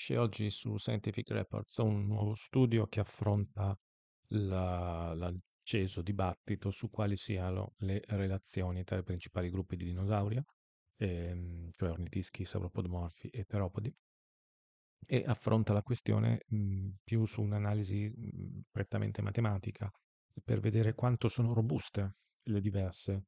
Esce oggi su Scientific Reports un nuovo studio che affronta la, l'acceso dibattito su quali siano le relazioni tra i principali gruppi di dinosauri, ehm, cioè ornitischi, sauropodomorfi e teropodi, e affronta la questione mh, mhmm, più su un'analisi mhmm, prettamente matematica per vedere quanto sono robuste le diverse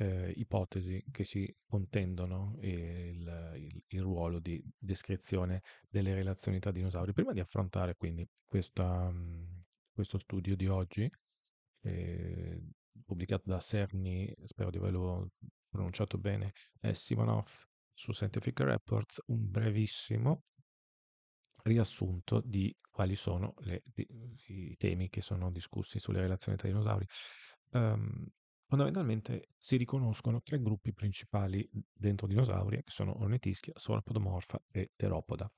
eh, ipotesi che si contendono il, il, il, ruolo di descrizione delle relazioni tra dinosauri. Prima di affrontare quindi questa, mm, questo studio di oggi, eh, pubblicato da Cerny, spero di averlo pronunciato bene, è eh, Simonov su Scientific Reports, un brevissimo riassunto di quali sono le, di, i temi che sono discussi sulle relazioni tra dinosauri. Um, Fondamentalmente si riconoscono tre gruppi principali dentro Dinosauria, che sono Ornitischia, Sauropodomorfa e Teropoda.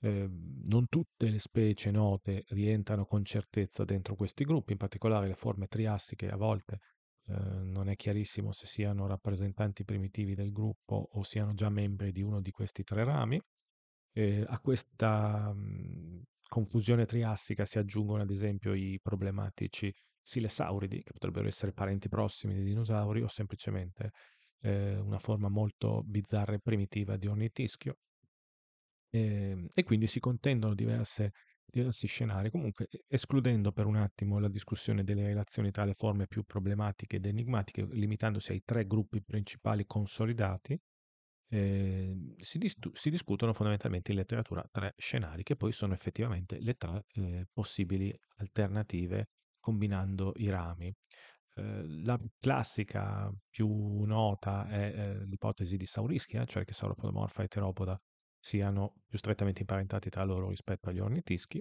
Ehm, non tutte le specie note rientrano con certezza dentro questi gruppi, in particolare le forme triassiche a volte, ehm, non è chiarissimo se siano rappresentanti primitivi del gruppo o siano già membri di uno di questi tre rami. Ehm, a questa, mhmm, confusione triassica si aggiungono ad esempio i problematici silesauridi, che potrebbero essere parenti prossimi dei dinosauri o semplicemente eh, una forma molto bizzarra e primitiva di ornitischio. E, ehm, e quindi si contendono diverse, diversi scenari, comunque escludendo per un attimo la discussione delle relazioni tra le forme più problematiche ed enigmatiche, limitandosi ai tre gruppi principali consolidati, eh, si, distu- si, discutono fondamentalmente in letteratura tre scenari che poi sono effettivamente le tre eh, possibili alternative combinando i rami. Ehm, la classica più nota è, ehm, l'ipotesi di Saurischia, eh, cioè che Sauropodomorfa e teropoda siano più strettamente imparentati tra loro rispetto agli ornitischi.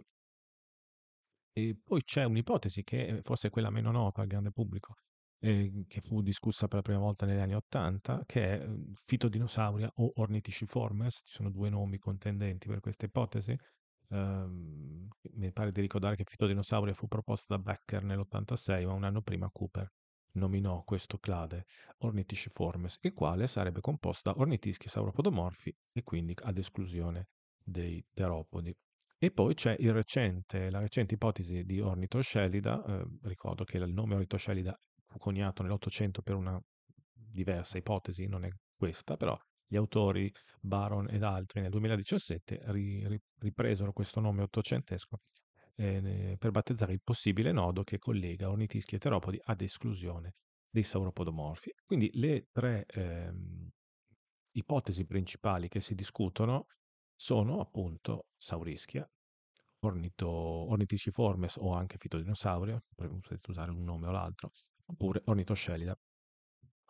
E poi c'è un'ipotesi che eh, forse è quella meno nota al grande pubblico, eh, che fu discussa per la prima volta negli anni Ottanta, che è ehm, Fitodinosauria o Ornithischiformes, ci sono due nomi contendenti per questa ipotesi, Ehm, mi pare di ricordare che Fitodinosaurio fu proposta da Becker nell'86, ma un anno prima Cooper nominò questo clade Ornitisciformes, il quale sarebbe composto da ornitischi sauropodomorfi e quindi ad esclusione dei teropodi. E poi c'è recente, la recente ipotesi di Ornitoscelida, eh, ricordo che il nome Ornitoscelida fu coniato nell'Ottocento per una diversa ipotesi, non è questa, però gli autori Baron ed altri nel 2017 ri, ripresero questo nome ottocentesco eh, per battezzare il possibile nodo che collega ornitischi e teropodi ad esclusione dei sauropodomorfi. Quindi le tre ehm, ipotesi principali che si discutono sono appunto saurischia, ornito, orniticiformes o anche fitodinosaurio, potete usare un nome o l'altro, oppure ornitoscelida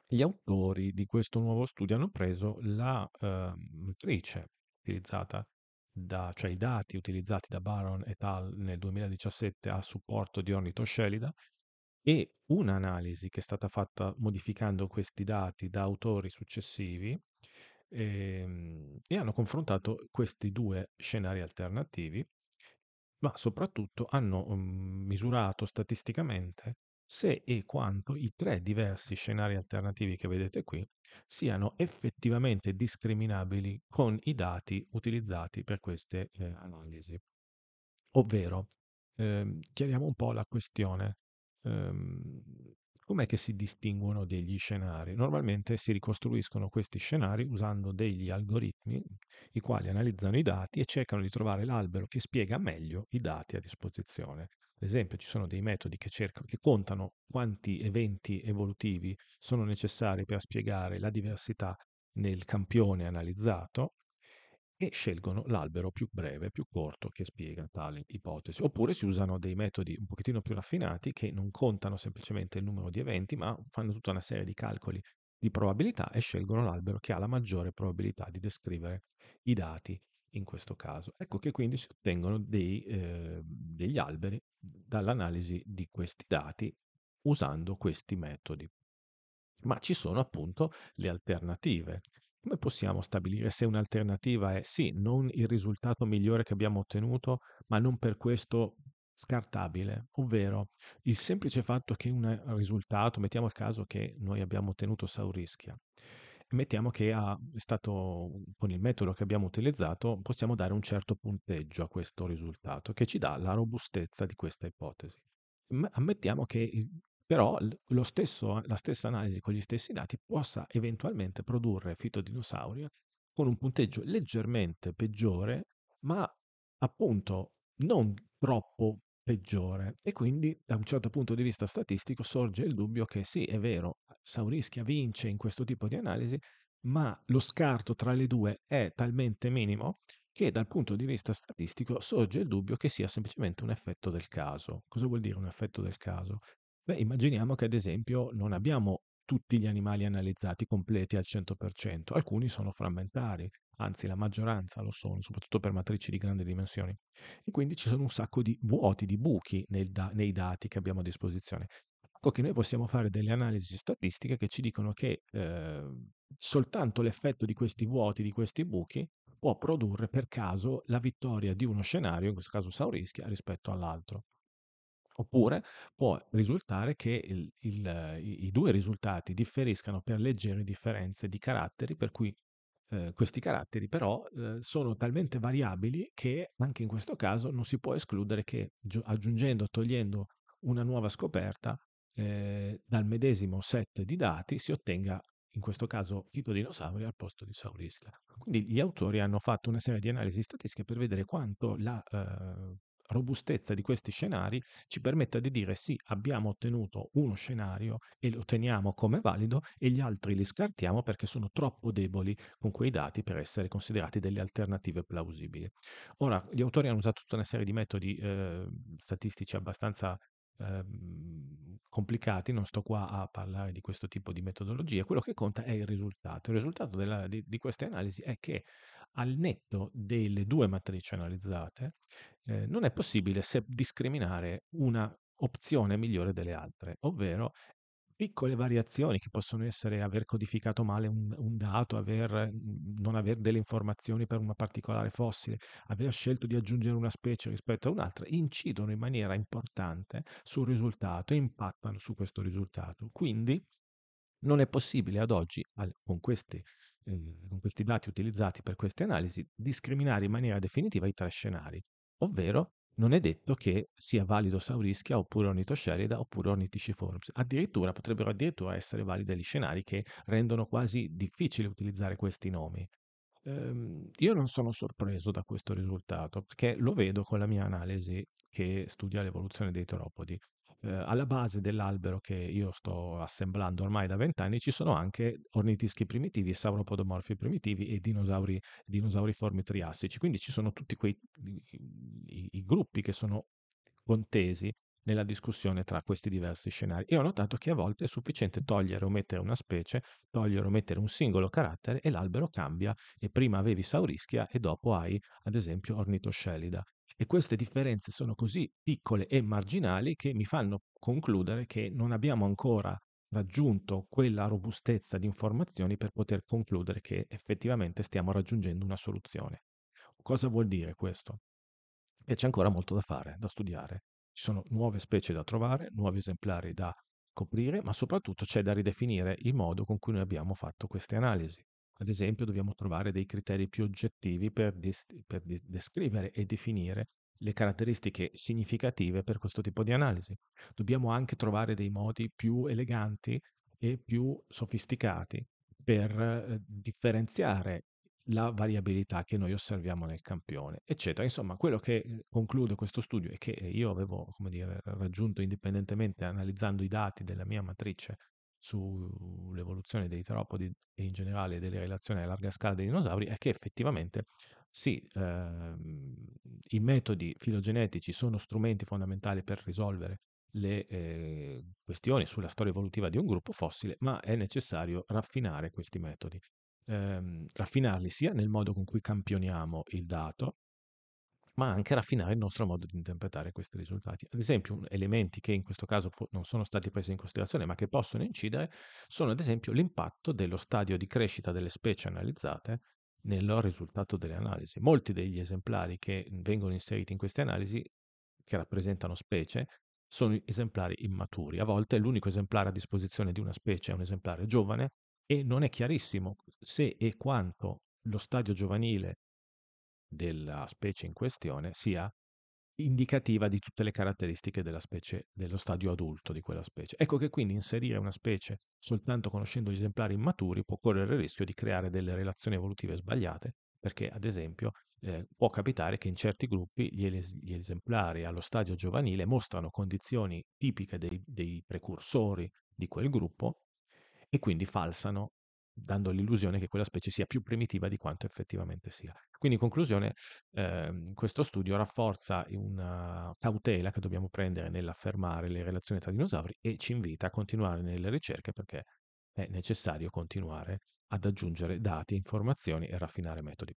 gli autori di questo nuovo studio hanno preso la eh, matrice utilizzata da, cioè i dati utilizzati da Baron et al. nel 2017 a supporto di Ornitoscelida e un'analisi che è stata fatta modificando questi dati da autori successivi e, ehm, e hanno confrontato questi due scenari alternativi ma soprattutto hanno mhmm, misurato statisticamente se e quanto i tre diversi scenari alternativi che vedete qui siano effettivamente discriminabili con i dati utilizzati per queste eh, analisi. Ovvero, ehm, chiariamo un po' la questione. Ehm, com'è che si distinguono degli scenari? Normalmente si ricostruiscono questi scenari usando degli algoritmi i quali analizzano i dati e cercano di trovare l'albero che spiega meglio i dati a disposizione. Ad esempio, ci sono dei metodi che cercano, che contano quanti eventi evolutivi sono necessari per spiegare la diversità nel campione analizzato e scelgono l'albero più breve, più corto che spiega tale ipotesi. Oppure si usano dei metodi un pochettino più raffinati che non contano semplicemente il numero di eventi, ma fanno tutta una serie di calcoli di probabilità e scelgono l'albero che ha la maggiore probabilità di descrivere i dati in questo caso. Ecco che quindi si ottengono dei, eh, degli alberi dall'analisi di questi dati usando questi metodi. Ma ci sono appunto le alternative. Come possiamo stabilire se un'alternativa è sì, non il risultato migliore che abbiamo ottenuto, ma non per questo scartabile, ovvero il semplice fatto che un risultato, mettiamo il caso che noi abbiamo ottenuto Saurischia, mettiamo che ha, è stato, con il metodo che abbiamo utilizzato, possiamo dare un certo punteggio a questo risultato che ci dà la robustezza di questa ipotesi. Ma ammettiamo che però stesso, la stessa analisi con gli stessi dati possa eventualmente produrre fitodinosauria con un punteggio leggermente peggiore, ma appunto non troppo peggiore. E quindi da un certo punto di vista statistico sorge il dubbio che sì, è vero, Saurischia vince in questo tipo di analisi, ma lo scarto tra le due è talmente minimo che dal punto di vista statistico sorge il dubbio che sia semplicemente un effetto del caso. Cosa vuol dire un effetto del caso? Beh, immaginiamo che ad esempio non abbiamo tutti gli animali analizzati completi al 100%, alcuni sono frammentari, anzi la maggioranza lo sono, soprattutto per matrici di grandi dimensioni. E quindi ci sono un sacco di vuoti, di buchi da- nei dati che abbiamo a disposizione. Ecco che noi possiamo fare delle analisi statistiche che ci dicono che eh, soltanto l'effetto di questi vuoti, di questi buchi, può produrre per caso la vittoria di uno scenario, in questo caso Saurischia, rispetto all'altro. Oppure può risultare che il, il, eh, i due risultati differiscano per leggere differenze di caratteri, per cui eh, questi caratteri però eh, sono talmente variabili che anche in questo caso non si può escludere che aggiungendo togliendo una nuova scoperta eh, dal medesimo set di dati si ottenga in questo caso fitodinosauri al posto di saurisca. Quindi gli autori hanno fatto una serie di analisi statistiche per vedere quanto la eh, robustezza di questi scenari ci permetta di dire sì, abbiamo ottenuto uno scenario e lo teniamo come valido e gli altri li scartiamo perché sono troppo deboli con quei dati per essere considerati delle alternative plausibili. Ora, gli autori hanno usato tutta una serie di metodi eh, statistici abbastanza ehm, complicati, non sto qua a parlare di questo tipo di metodologia, quello che conta è il risultato. Il risultato della, di, di, queste analisi è che al netto delle due matrici analizzate eh, non è possibile se discriminare una opzione migliore delle altre, ovvero piccole variazioni che possono essere aver codificato male un, un dato, aver mm, non avere delle informazioni per una particolare fossile, aver scelto di aggiungere una specie rispetto a un'altra, incidono in maniera importante sul risultato e impattano su questo risultato. Quindi non è possibile ad oggi, con questi, eh, con questi dati utilizzati per queste analisi, discriminare in maniera definitiva i tre scenari, ovvero non è detto che sia valido Saurischia oppure Ornitoscerida oppure Orniticiformes. Cioè, addirittura potrebbero addirittura essere validi gli scenari che rendono quasi difficile utilizzare questi nomi. Ehm, io non sono sorpreso da questo risultato perché lo vedo con la mia analisi che studia l'evoluzione dei teropodi eh, alla base dell'albero che io sto assemblando ormai da vent'anni ci sono anche ornitischi primitivi, sauropodomorfi primitivi e dinosauri, dinosauriformi triassici. Quindi ci sono tutti quei i, i gruppi che sono contesi nella discussione tra questi diversi scenari e ho notato che a volte è sufficiente togliere o mettere una specie, togliere o mettere un singolo carattere e l'albero cambia e prima avevi saurischia e dopo hai ad esempio ornitoscelida e queste differenze sono così piccole e marginali che mi fanno concludere che non abbiamo ancora raggiunto quella robustezza di informazioni per poter concludere che effettivamente stiamo raggiungendo una soluzione. Cosa vuol dire questo? Che c'è ancora molto da fare, da studiare. Ci sono nuove specie da trovare, nuovi esemplari da coprire, ma soprattutto c'è da ridefinire il modo con cui noi abbiamo fatto queste analisi. Ad esempio, dobbiamo trovare dei criteri più oggettivi per, dis- per di- descrivere e definire le caratteristiche significative per questo tipo di analisi. Dobbiamo anche trovare dei modi più eleganti e più sofisticati per eh, differenziare la variabilità che noi osserviamo nel campione, eccetera. Insomma, quello che eh, conclude questo studio e che io avevo, come dire, raggiunto indipendentemente analizzando i dati della mia matrice sull'evoluzione dei teropodi e in generale delle relazioni a larga scala dei dinosauri è che effettivamente sì, ehm, i metodi filogenetici sono strumenti fondamentali per risolvere le eh, questioni sulla storia evolutiva di un gruppo fossile, ma è necessario raffinare questi metodi. Ehm, raffinarli sia nel modo con cui campioniamo il dato, ma anche raffinare il nostro modo di interpretare questi risultati. Ad esempio, elementi che in questo caso non sono stati presi in considerazione, ma che possono incidere, sono ad esempio l'impatto dello stadio di crescita delle specie analizzate nel loro risultato delle analisi. Molti degli esemplari che vengono inseriti in queste analisi, che rappresentano specie, sono esemplari immaturi. A volte l'unico esemplare a disposizione di una specie è un esemplare giovane e non è chiarissimo se e quanto lo stadio giovanile della specie in questione sia indicativa di tutte le caratteristiche della specie, dello stadio adulto di quella specie. Ecco che quindi inserire una specie soltanto conoscendo gli esemplari immaturi può correre il rischio di creare delle relazioni evolutive sbagliate, perché ad esempio eh, può capitare che in certi gruppi gli, gli, esemplari allo stadio giovanile mostrano condizioni tipiche dei, dei precursori di quel gruppo e quindi falsano dando l'illusione che quella specie sia più primitiva di quanto effettivamente sia. Quindi in conclusione, ehm, questo studio rafforza una cautela che dobbiamo prendere nell'affermare le relazioni tra dinosauri e ci invita a continuare nelle ricerche perché è necessario continuare ad aggiungere dati, informazioni e raffinare metodi.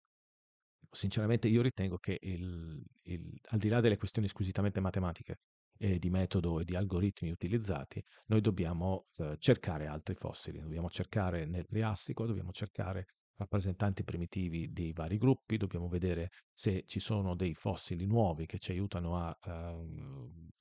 Sinceramente io ritengo che il, il, al di là delle questioni squisitamente matematiche eh, di metodo e di algoritmi utilizzati, noi dobbiamo eh, cercare altri fossili, dobbiamo cercare nel Triassico, dobbiamo cercare rappresentanti primitivi di vari gruppi, dobbiamo vedere se ci sono dei fossili nuovi che ci aiutano a eh,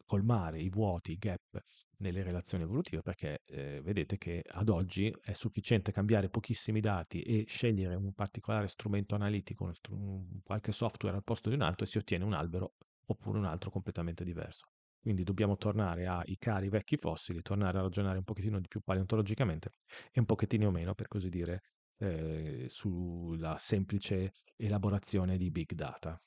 colmare i vuoti, i gap nelle relazioni evolutive, perché eh, vedete che ad oggi è sufficiente cambiare pochissimi dati e scegliere un particolare strumento analitico, un, un, qualche software al posto di un altro e si ottiene un albero oppure un altro completamente diverso. Quindi dobbiamo tornare ai cari vecchi fossili, tornare a ragionare un pochettino di più paleontologicamente e un pochettino meno, per così dire, eh, sulla semplice elaborazione di big data.